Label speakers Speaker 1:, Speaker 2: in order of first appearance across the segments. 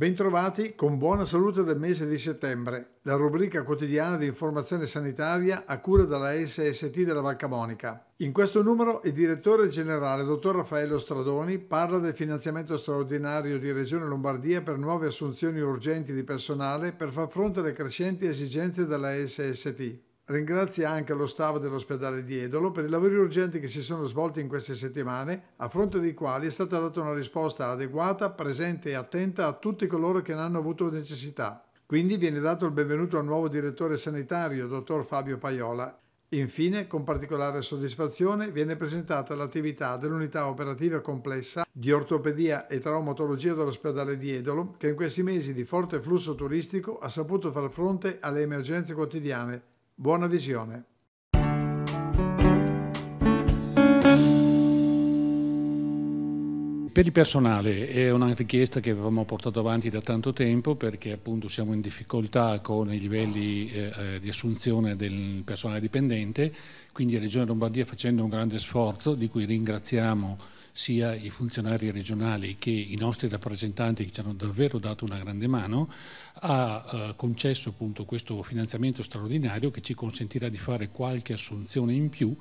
Speaker 1: Bentrovati con Buona Salute del mese di settembre, la rubrica quotidiana di informazione sanitaria a cura della SST della Valcamonica. In questo numero il direttore generale, dottor Raffaello Stradoni, parla del finanziamento straordinario di Regione Lombardia per nuove assunzioni urgenti di personale per far fronte alle crescenti esigenze della SST. Ringrazia anche lo staff dell'ospedale di Edolo per i lavori urgenti che si sono svolti in queste settimane, a fronte dei quali è stata data una risposta adeguata, presente e attenta a tutti coloro che ne hanno avuto necessità. Quindi viene dato il benvenuto al nuovo direttore sanitario, dottor Fabio Paiola. Infine, con particolare soddisfazione, viene presentata l'attività dell'unità operativa complessa di ortopedia e traumatologia dell'ospedale di Edolo, che in questi mesi di forte flusso turistico ha saputo far fronte alle emergenze quotidiane Buona visione.
Speaker 2: Per il personale è una richiesta che avevamo portato avanti da tanto tempo perché appunto siamo in difficoltà con i livelli eh, eh di assunzione del personale dipendente, quindi la Regione Lombardia facendo un grande sforzo di cui ringraziamo sia i funzionari regionali che i nostri rappresentanti che ci hanno davvero dato una grande mano, ha eh, concesso appunto questo finanziamento straordinario che ci consentirà di fare qualche assunzione in più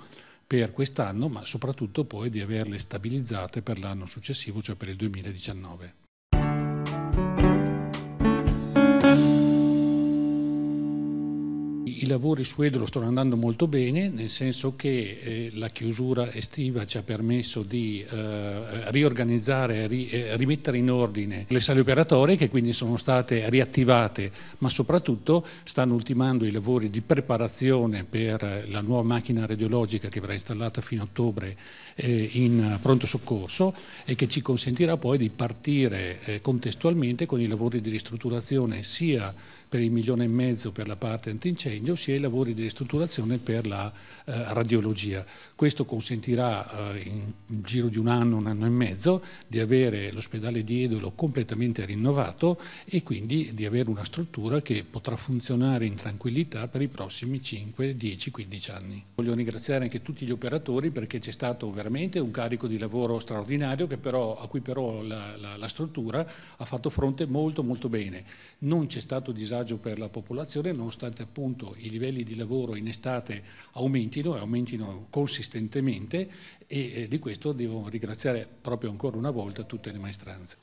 Speaker 2: per quest'anno, ma soprattutto poi di averle stabilizzate per l'anno successivo, cioè per il 2019. i lavori su Edolo stanno andando molto bene, nel senso che eh, la chiusura estiva ci ha permesso di eh, riorganizzare, ri, eh, rimettere in ordine le sale operatorie che quindi sono state riattivate, ma soprattutto stanno ultimando i lavori di preparazione per la nuova macchina radiologica che verrà installata fino a ottobre eh, in pronto soccorso e che ci consentirà poi di partire eh, contestualmente con i lavori di ristrutturazione sia per il milione e mezzo per la parte antincendio meglio sia i lavori di ristrutturazione per la eh, radiologia. Questo consentirà eh, in giro di un anno, un anno e mezzo, di avere l'ospedale di Edolo completamente rinnovato e quindi di avere una struttura che potrà funzionare in tranquillità per i prossimi 5, 10, 15 anni. Voglio ringraziare anche tutti gli operatori perché c'è stato veramente un carico di lavoro straordinario però, a cui però la, la, la struttura ha fatto fronte molto molto bene. Non c'è stato disagio per la popolazione nonostante appunto i livelli di lavoro in estate aumentino e aumentino consistentemente e eh, di questo devo ringraziare proprio ancora una volta tutte le maestranze.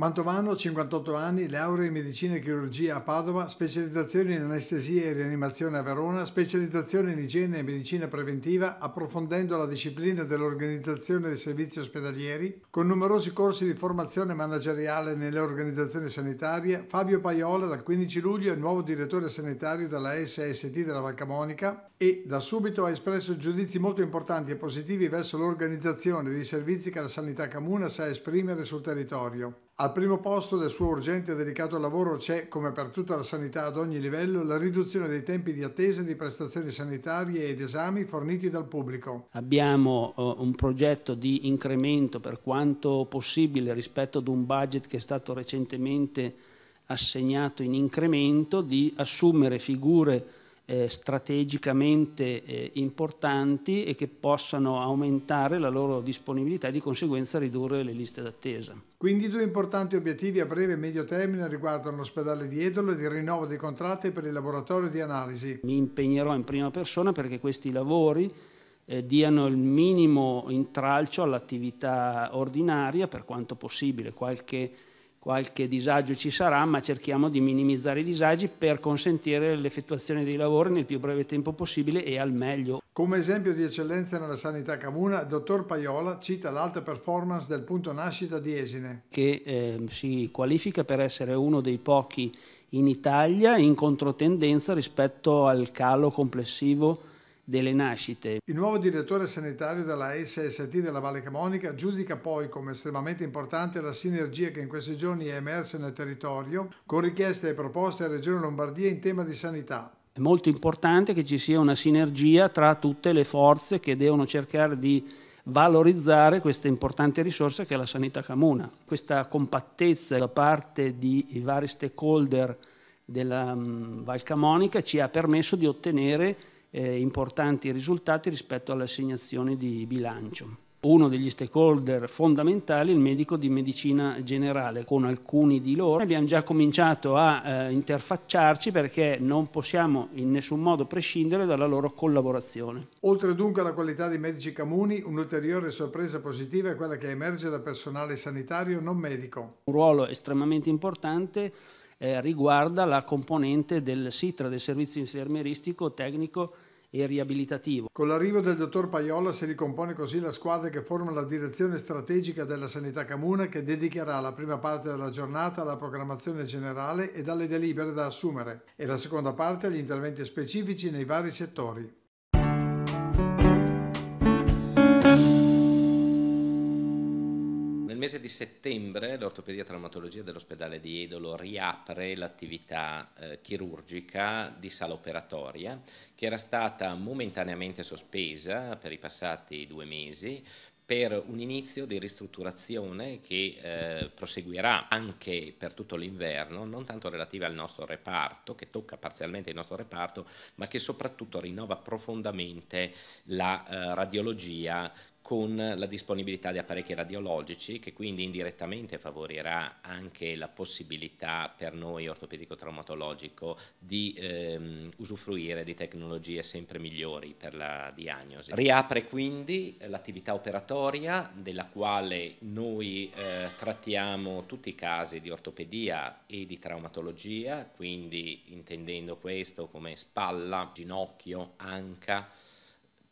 Speaker 1: Mantovano, 58 anni, laurea in medicina e chirurgia a Padova, specializzazione in anestesia e rianimazione a Verona, specializzazione in igiene e medicina preventiva, approfondendo la disciplina dell'organizzazione dei servizi ospedalieri, con numerosi corsi di formazione manageriale nelle organizzazioni sanitarie. Fabio Paiola, dal 15 luglio, è nuovo direttore sanitario della SST della Valcamonica e da subito ha espresso giudizi molto importanti e positivi verso l'organizzazione dei servizi che la sanità comune sa esprimere sul territorio. Al primo posto del suo urgente e delicato lavoro c'è, come per tutta la sanità ad ogni livello, la riduzione dei tempi di attesa di prestazioni sanitarie ed esami forniti dal pubblico.
Speaker 3: Abbiamo uh, un progetto di incremento per quanto possibile rispetto ad un budget che è stato recentemente assegnato in incremento di assumere figure eh, strategicamente eh, importanti e che possano aumentare la loro disponibilità e di conseguenza ridurre le liste d'attesa.
Speaker 1: Quindi due importanti obiettivi a breve e medio termine riguardano l'ospedale di Edolo e il rinnovo dei contratti per il laboratorio di analisi. Mi impegnerò in prima persona perché questi lavori eh, diano il minimo
Speaker 3: intralcio all'attività ordinaria, per quanto possibile qualche qualche disagio ci sarà, ma cerchiamo di minimizzare i disagi per consentire l'effettuazione dei lavori nel più breve tempo
Speaker 1: possibile e al meglio.
Speaker 3: Come esempio di eccellenza nella sanità comuna,
Speaker 1: il dottor Paiola cita l'alta performance del punto nascita di Esine.
Speaker 3: Che eh, si qualifica per essere uno dei pochi in Italia in controtendenza rispetto al calo complessivo delle nascite.
Speaker 1: Il nuovo direttore sanitario della SST della Valle Camonica giudica poi come estremamente importante la sinergia che in questi giorni è emersa nel territorio con richieste e proposte alla Regione Lombardia in tema di sanità.
Speaker 3: È molto importante che ci sia una sinergia tra tutte le forze che devono cercare di valorizzare questa importante risorsa che è la sanità comuna. Questa compattezza da parte di vari stakeholder della mm, Val Camonica ci ha permesso di ottenere eh, importanti risultati rispetto alle assegnazioni di bilancio. Uno degli stakeholder fondamentali è il medico di medicina generale, con alcuni di loro abbiamo già cominciato a eh, interfacciarci perché non possiamo in nessun modo prescindere dalla loro collaborazione.
Speaker 1: Oltre dunque alla qualità dei medici comuni, un'ulteriore sorpresa positiva è quella che emerge da personale sanitario non medico.
Speaker 3: Un ruolo estremamente importante eh, riguarda la componente del SITRA, del servizio
Speaker 1: infermieristico, tecnico e riabilitativo. Con l'arrivo del dottor Paiola si ricompone così la squadra che forma la direzione strategica della Sanità Comune che dedicherà la prima parte della giornata alla programmazione generale e alle delibere da assumere e la seconda parte agli interventi specifici nei vari settori.
Speaker 4: mese di settembre l'ortopedia traumatologia dell'ospedale di Edolo riapre l'attività eh, chirurgica di sala operatoria che era stata momentaneamente sospesa per i passati due mesi per un inizio di ristrutturazione che eh, proseguirà anche per tutto l'inverno, non tanto relativa al nostro reparto, che tocca parzialmente il nostro reparto, ma che soprattutto rinnova profondamente la eh, radiologia con la disponibilità di apparecchi radiologici che quindi indirettamente favorirà anche la possibilità per noi ortopedico traumatologico di ehm, usufruire di tecnologie sempre migliori per la diagnosi. Riapre quindi l'attività operatoria della quale noi eh, trattiamo tutti i casi di ortopedia e di traumatologia, quindi intendendo questo come spalla, ginocchio, anca,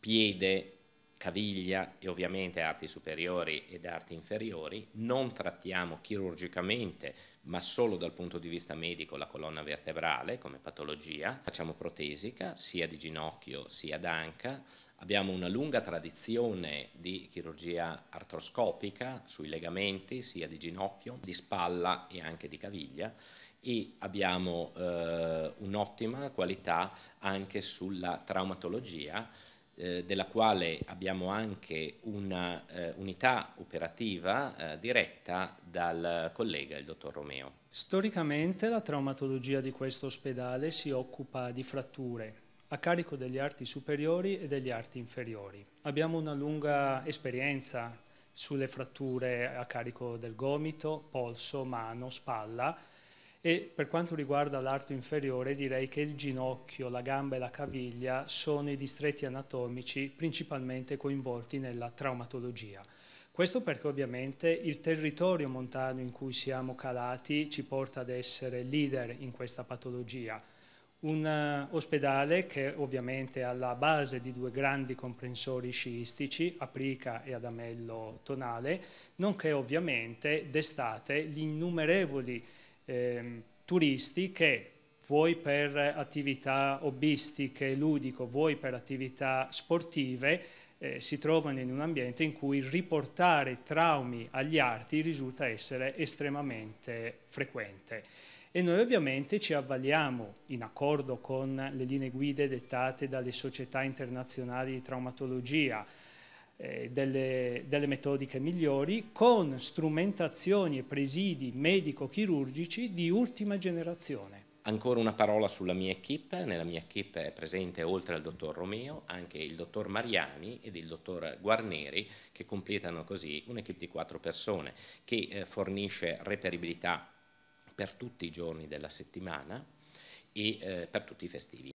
Speaker 4: piede, caviglia e ovviamente arti superiori ed arti inferiori, non trattiamo chirurgicamente ma solo dal punto di vista medico la colonna vertebrale come patologia, facciamo protesica sia di ginocchio sia d'anca, abbiamo una lunga tradizione di chirurgia artroscopica sui legamenti sia di ginocchio, di spalla e anche di caviglia e abbiamo eh, un'ottima qualità anche sulla traumatologia eh, della quale abbiamo anche una eh, unità operativa eh, diretta dal collega, il dottor Romeo.
Speaker 5: Storicamente la traumatologia di questo ospedale si occupa di fratture a carico degli arti superiori e degli arti inferiori. Abbiamo una lunga esperienza sulle fratture a carico del gomito, polso, mano, spalla, e per quanto riguarda l'arto inferiore direi che il ginocchio, la gamba e la caviglia sono i distretti anatomici principalmente coinvolti nella traumatologia. Questo perché ovviamente il territorio montano in cui siamo calati ci porta ad essere leader in questa patologia. Un eh, ospedale che ovviamente è alla base di due grandi comprensori sciistici, Aprica e Adamello Tonale, nonché ovviamente d'estate gli innumerevoli eh, turisti che vuoi per attività hobbistiche, ludico, vuoi per attività sportive, eh, si trovano in un ambiente in cui riportare traumi agli arti risulta essere estremamente frequente. E noi ovviamente ci avvaliamo, in accordo con le linee guida dettate dalle società internazionali di traumatologia, eh, delle, delle, metodiche migliori con strumentazioni e presidi medico-chirurgici di ultima generazione.
Speaker 4: Ancora una parola sulla mia equip, nella mia equip è presente oltre al dottor Romeo anche il dottor Mariani ed il dottor Guarneri che completano così un'equip di quattro persone che eh, fornisce reperibilità per tutti i giorni della settimana e eh, per tutti i festivi.